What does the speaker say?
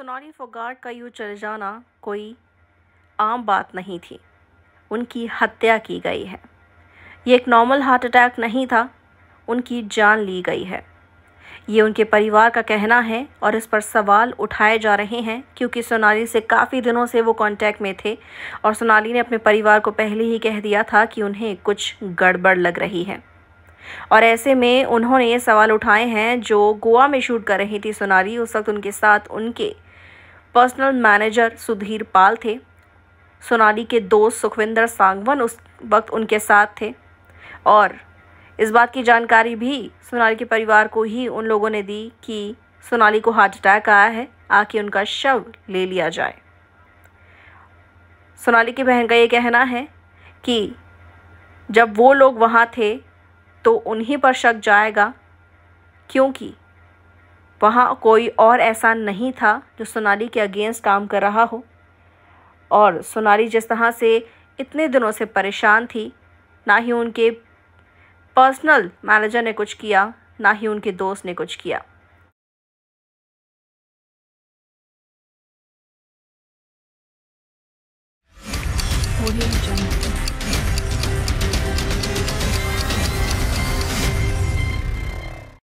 सोनाली फोगाट का यूँ चले जाना कोई आम बात नहीं थी उनकी हत्या की गई है ये एक नॉर्मल हार्ट अटैक नहीं था उनकी जान ली गई है ये उनके परिवार का कहना है और इस पर सवाल उठाए जा रहे हैं क्योंकि सोनाली से काफ़ी दिनों से वो कांटेक्ट में थे और सोनाली ने अपने परिवार को पहले ही कह दिया था कि उन्हें कुछ गड़बड़ लग रही है और ऐसे में उन्होंने ये सवाल उठाए हैं जो गोवा में शूट कर रही थी सोनाली उस वक्त उनके साथ उनके पर्सनल मैनेजर सुधीर पाल थे सोनाली के दोस्त सुखविंदर सांगवन उस वक्त उनके साथ थे और इस बात की जानकारी भी सोनाली के परिवार को ही उन लोगों ने दी कि सोनाली को हार्ट अटैक आया है आके उनका शव ले लिया जाए सोनाली की बहन का ये कहना है कि जब वो लोग वहाँ थे तो उन्हीं पर शक जाएगा क्योंकि वहाँ कोई और ऐसा नहीं था जो सोनाली के अगेंस्ट काम कर रहा हो और सोनाली जिस तरह से इतने दिनों से परेशान थी ना ही उनके पर्सनल मैनेजर ने कुछ किया ना ही उनके दोस्त ने कुछ किया